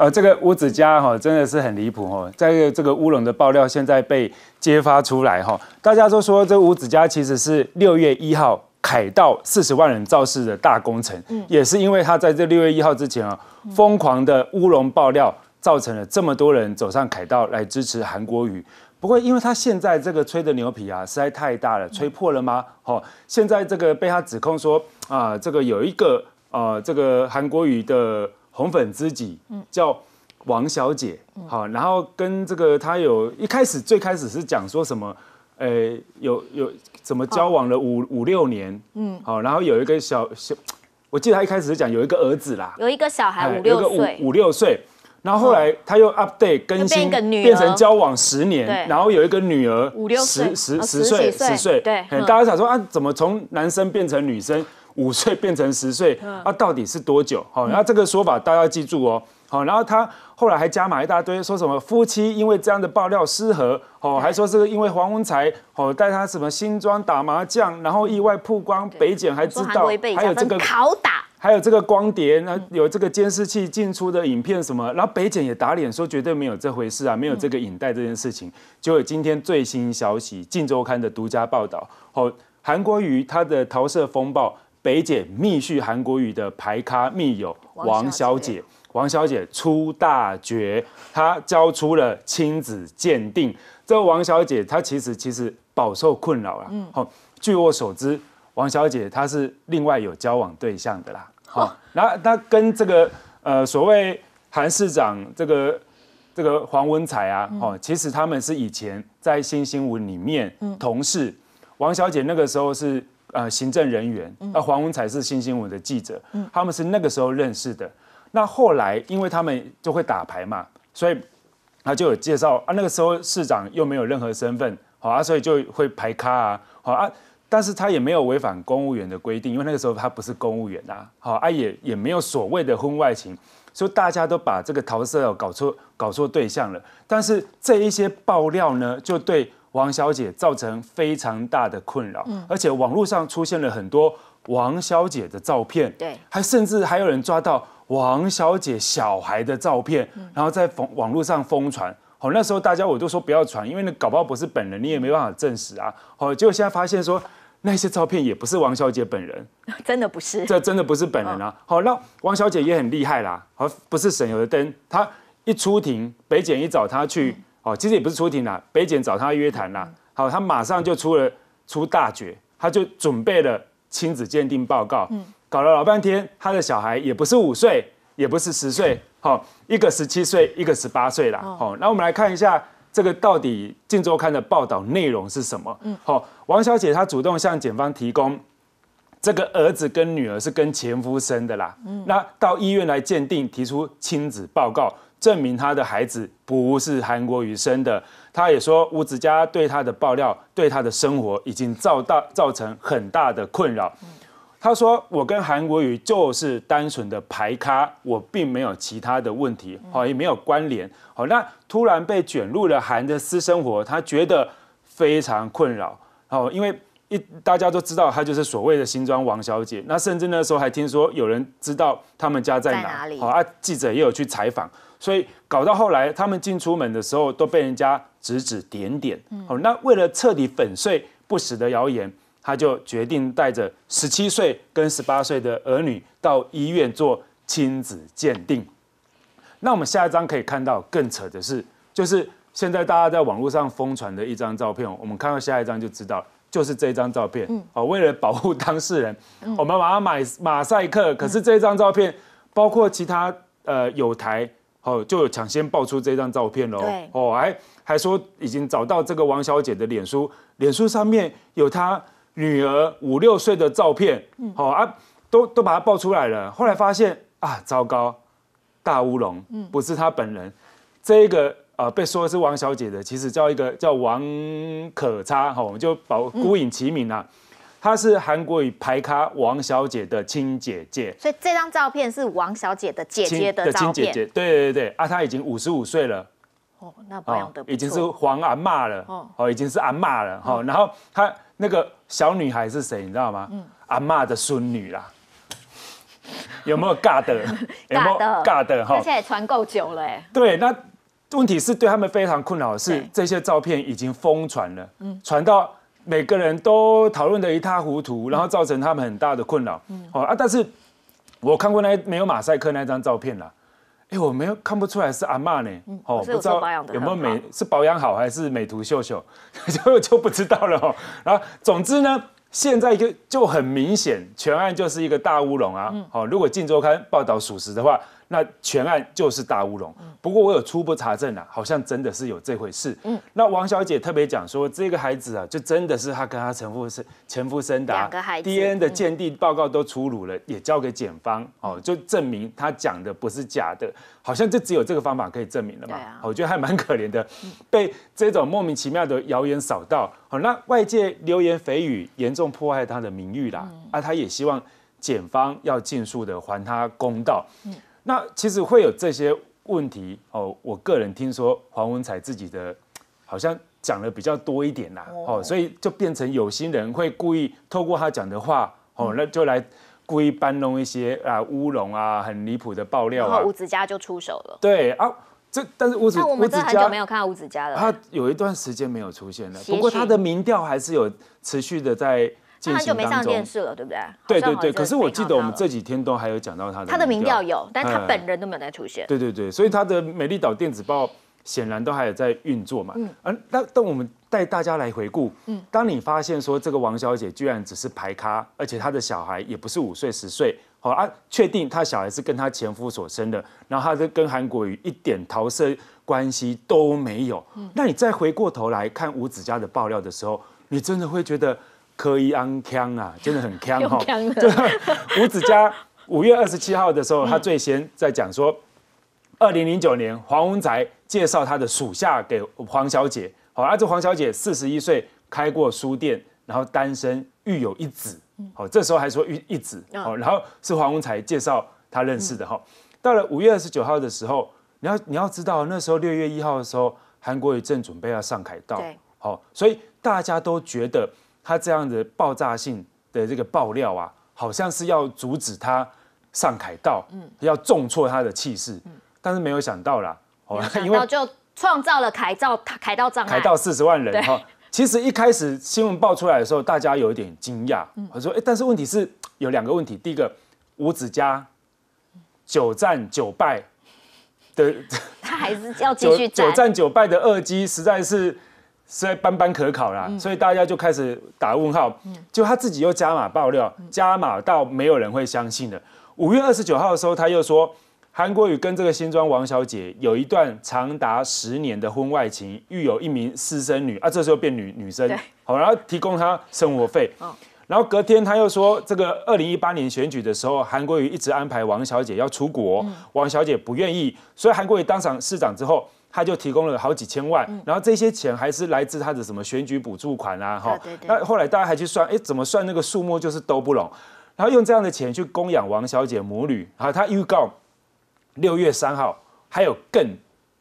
呃，这个吴子嘉哈真的是很离谱哦，在这个乌龙的爆料现在被揭发出来哈，大家都说这吴子嘉其实是六月一号凯道四十万人造势的大工程，也是因为他在这六月一号之前啊疯狂的乌龙爆料，造成了这么多人走上凯道来支持韩国瑜。不过因为他现在这个吹的牛皮啊实在太大了，吹破了吗？哦，现在这个被他指控说啊，这个有一个呃，这个韩国瑜的。红粉知己，嗯，叫王小姐，好，然后跟这个他有一开始最开始是讲说什么，呃，有有怎么交往了五五六年，嗯，好，然后有一个小小，我记得他一开始是讲有一个儿子啦，有一个小孩五六岁，五六岁，然后后来他又 update 更新，变成交往十年，然后有一个女儿五六十十十岁十岁，对，大家想说啊，怎么从男生变成女生？五岁变成十岁，嗯啊，到底是多久？好，然后这个说法大家要记住哦。好，然后他后来还加码一大堆，说什么夫妻因为这样的爆料失和，哦，还说是因为黄文才，哦，带他什么新装打麻将，然后意外曝光北检还知道，还有这个拷打，还有这个光碟，那有这个监视器进出的影片什么，然后北检也打脸说绝对没有这回事啊，没有这个影带这件事情。就有今天最新消息，《镜周刊》的独家报道，哦，韩国瑜他的桃色风暴。北姐密续韩国语的排咖密友王小姐，王小姐出大绝，她交出了亲子鉴定。这个王小姐她其实其实饱受困扰了。嗯，好，据我所知，王小姐她是另外有交往对象的啦。好，那那跟这个呃所谓韩市长这个这个黄文才啊，哦，其实他们是以前在新新闻里面同事。王小姐那个时候是。呃，行政人员，呃，黄文才是新新闻的记者，他们是那个时候认识的。那后来，因为他们就会打牌嘛，所以他就有介绍啊。那个时候市长又没有任何身份，好啊，所以就会排咖啊，好啊。但是他也没有违反公务员的规定，因为那个时候他不是公务员啊，好啊，也也没有所谓的婚外情，所以大家都把这个桃色搞错，搞错对象了。但是这一些爆料呢，就对。王小姐造成非常大的困扰，嗯，而且网络上出现了很多王小姐的照片，对，还甚至还有人抓到王小姐小孩的照片，然后在网网络上疯传。好，那时候大家我都说不要传，因为那搞不好不是本人，你也没办法证实啊。好，结果现在发现说那些照片也不是王小姐本人，真的不是，这真的不是本人啊。好，那王小姐也很厉害啦，好，不是省油的灯，她一出庭，北检一找她去。哦，其实也不是出庭啦，北检找他约谈啦。好，他马上就出了出大决，他就准备了亲子鉴定报告，嗯，搞了老半天，他的小孩也不是五岁，也不是十岁，好，一个十七岁，一个十八岁啦。好，那我们来看一下这个到底《镜周刊》的报道内容是什么？嗯，好，王小姐她主动向检方提供这个儿子跟女儿是跟前夫生的啦。嗯，那到医院来鉴定，提出亲子报告。证明他的孩子不是韩国瑜生的。他也说吴子嘉对他的爆料，对他的生活已经造大造成很大的困扰。他说我跟韩国瑜就是单纯的排咖，我并没有其他的问题，好也没有关联。好，那突然被卷入了韩的私生活，他觉得非常困扰。好，因为。一大家都知道，她就是所谓的新庄王小姐。那甚至那时候还听说有人知道他们家在哪里，好啊，记者也有去采访。所以搞到后来，他们进出门的时候都被人家指指点点。好，那为了彻底粉碎不死的谣言，他就决定带着十七岁跟十八岁的儿女到医院做亲子鉴定。那我们下一张可以看到更扯的是，就是现在大家在网络上疯传的一张照片。我们看到下一张就知道。就是这张照片，嗯，好，为了保护当事人，我们把它买马赛克。可是这张照片，包括其他呃有台，哦，就抢先爆出这张照片喽，哦，还还说已经找到这个王小姐的脸书，脸书上面有她女儿五六岁的照片，嗯，好啊，都都把她爆出来了。后来发现啊，糟糕，大乌龙，嗯，不是她本人，这个。呃被说是王小姐的，其实叫一个叫王可差哈，我们就保孤影齐名啦。她是韩国语排咖王小姐的亲姐姐，所以这张照片是王小姐的姐姐的亲姐姐。对对对啊，她已经五十五岁了，哦，那不用的，已经是皇阿妈了，哦，已经是阿妈了，哈。然后她那个小女孩是谁，你知道吗？嗯，阿妈的孙女啦，有没有尬的？尬的，尬的，哈。而且传够久了，哎，对，那。问题是对他们非常困扰，是这些照片已经疯传了，嗯，传到每个人都讨论的一塌糊涂，然后造成他们很大的困扰，嗯，哦啊，但是我看过那没有马赛克那张照片了，哎，我没有看不出来是阿妈呢，哦，不知道有没有美是保养好还是美图秀秀，就就不知道了，然后总之呢，现在就就很明显，全案就是一个大乌龙啊，嗯，好，如果《镜周刊》报道属实的话。那全案就是大乌龙，不过我有初步查证啊，好像真的是有这回事。嗯，那王小姐特别讲说，这个孩子啊，就真的是她跟她前夫生前夫生的，两个孩子 DNA 的鉴定报告都出炉了，也交给检方哦，就证明她讲的不是假的，好像就只有这个方法可以证明了嘛。啊，我觉得还蛮可怜的，被这种莫名其妙的谣言扫到，好，那外界流言蜚语严重破坏他的名誉啦，啊，他也希望检方要尽速的还他公道。嗯。那其实会有这些问题哦。我个人听说黄文才自己的好像讲的比较多一点啦，哦，所以就变成有心人会故意透过他讲的话，哦，那就来故意搬弄一些啊乌龙啊、很离谱的爆料啊。吴子嘉就出手了。对啊，这但是吴子，吴子嘉没有看到吴子嘉了，他有一段时间没有出现了，不过他的民调还是有持续的在。他就没上电视了，对不对？对对对，可是我记得我们这几天都还有讲到他的，他的民调有，但是他本人都没有在出现。对对对，所以他的美丽岛电子报显然都还有在运作嘛。嗯，啊，那但我们带大家来回顾，嗯，当你发现说这个王小姐居然只是排咖，而且她的小孩也不是五岁十岁，好啊，确定她小孩是跟她前夫所生的，然后她跟韩国瑜一点桃色关系都没有，那你再回过头来看吴子嘉的爆料的时候，你真的会觉得。柯一安腔啊，真的很腔 哈。对，吴子嘉五月二十七号的时候，他最先在讲说，二零零九年黄文才介绍他的属下给黄小姐，好，而这黄小姐四十一岁，开过书店，然后单身育有一子，好，这时候还说育一子，好，然后是黄文才介绍他认识的哈。到了五月二十九号的时候，你要你要知道，那时候六月一号的时候，韩国瑜正准备要上海道，好，所以大家都觉得。他这样的爆炸性的这个爆料啊，好像是要阻止他上凯道，嗯，要重挫他的气势，嗯，但是没有想到啦，哦，因为就创造了凯道凯道障碍，凯道四十万人哈。其实一开始新闻爆出来的时候，大家有一点惊讶，我说哎，但是问题是有两个问题，第一个五子家九战九败的，他还是要继续九战九败的二鸡实在是。实在斑斑可考啦，所以大家就开始打问号。就他自己又加码爆料，加码到没有人会相信的。五月二十九号的时候，他又说韩国瑜跟这个新庄王小姐有一段长达十年的婚外情，育有一名私生女啊，这时候变女女生。好，然后提供她生活费。然后隔天他又说，这个二零一八年选举的时候，韩国瑜一直安排王小姐要出国，王小姐不愿意，所以韩国瑜当上市长之后。他就提供了好几千万，然后这些钱还是来自他的什么选举补助款啊？哈，那后来大家还去算，哎，怎么算那个数目就是都不拢，然后用这样的钱去供养王小姐母女。好，他预告六月三号还有更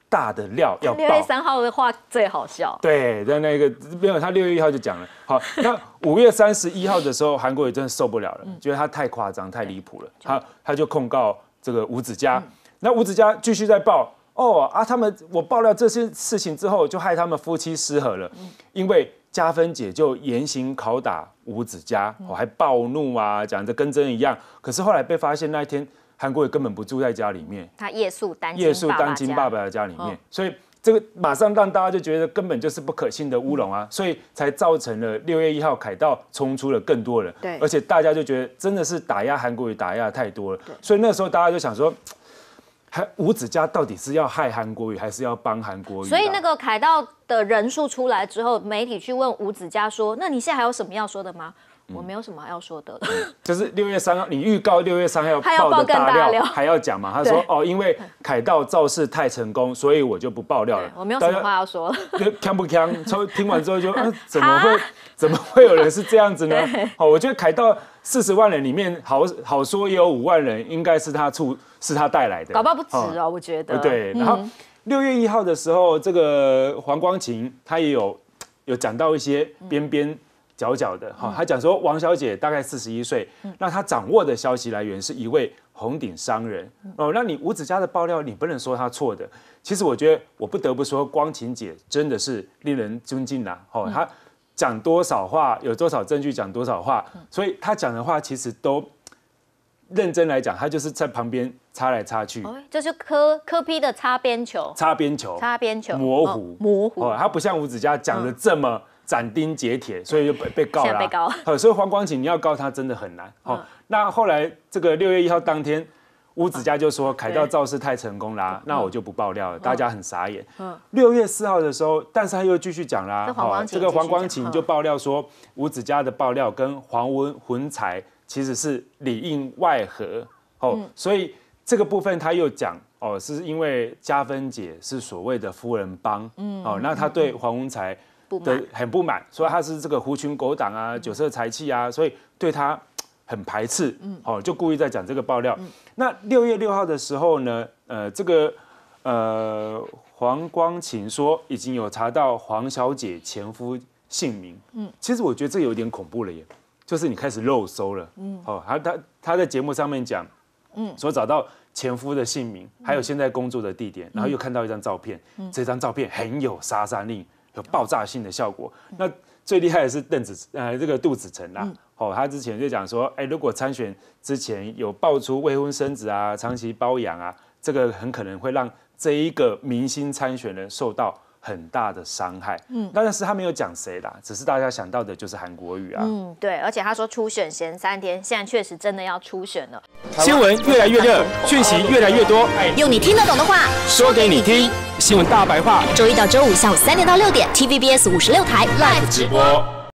大的料要爆。六月三号的话最好笑，对，在那个没有他六月一号就讲了。好，那五月三十一号的时候，韩国也真的受不了了，觉得他太夸张、太离谱了。他他就控告这个吴子嘉。那吴子嘉继续在报。哦啊！他们我爆料这些事情之后，就害他们夫妻失和了。因为加芬姐就严刑拷打吴子嘉，还暴怒啊，讲的跟真一样。可是后来被发现那一天，韩国也根本不住在家里面，他夜宿单夜宿单亲爸爸的家里面，所以这个马上让大家就觉得根本就是不可信的乌龙啊，所以才造成了六月一号凯道冲出了更多人。对，而且大家就觉得真的是打压韩国瑜打压太多了，所以那时候大家就想说。还吴子佳到底是要害韩国瑜，还是要帮韩国瑜？所以那个凯道的人数出来之后，媒体去问吴子佳说：“那你现在还有什么要说的吗？”我没有什么要说的就是六月三号，你预告六月三号要还的大料，还要讲嘛？他说哦，因为凯道造势太成功，所以我就不爆料了。我没有什么话要说，了。锵 不锵？抽听完之后就，怎么会怎么会有人是这样子呢？哦，我觉得凯道四十万人里面，好好说也有五万人，应该是他出是他带来的，恐怕不止哦。我觉得对。然后六月一号的时候，这个黄光琴他也有有讲到一些边边。角角的，哈，他讲说王小姐大概四十一岁，那她掌握的消息来源是一位红顶商人哦。那你吴子嘉的爆料，你不能说他错的。其实我觉得，我不得不说，光琴姐真的是令人尊敬呐。哦，她讲多少话，有多少证据讲多少话，所以她讲的话其实都认真来讲，她就是在旁边插来插去，就是磕磕批的擦边球，擦边球，擦边球，模糊，模糊。哦，他不像吴子嘉讲的这么。斩钉截铁，所以就被被告了。被告。好，所以黄光芹，你要告他真的很难。好，那后来这个六月一号当天，吴子嘉就说凯道造势太成功啦。那我就不爆料了，大家很傻眼。嗯。六月四号的时候，但是他又继续讲啦。黄光这个黄光芹就爆料说，吴子嘉的爆料跟黄文魂财其实是里应外合。哦。所以这个部分他又讲哦，是因为嘉芬姐是所谓的夫人帮。嗯。哦，那他对黄文才对，很不满，说他是这个狐群狗党啊，酒色财气啊，所以对他很排斥。嗯，哦，就故意在讲这个爆料。那六月六号的时候呢，呃，这个呃黄光琴说已经有查到黄小姐前夫姓名。嗯，其实我觉得这有点恐怖了耶，就是你开始漏搜了。嗯，哦，他他他在节目上面讲，嗯，说找到前夫的姓名，还有现在工作的地点，然后又看到一张照片，这张照片很有杀伤力。有爆炸性的效果。那最厉害的是邓紫，呃，这个杜子成啦，哦，他之前就讲说，哎，如果参选之前有爆出未婚生子啊、长期包养啊，这个很可能会让这一个明星参选人受到。很大的伤害，嗯，但是他没有讲谁啦，只是大家想到的就是韩国瑜啊，嗯，对，而且他说初选前三天，现在确实真的要初选了。新闻越来越热，讯息越来越多，用你听得懂的话说给你听，新闻大白话，周一到周五下午三点到六点，TVBS 五十六台 live 直播。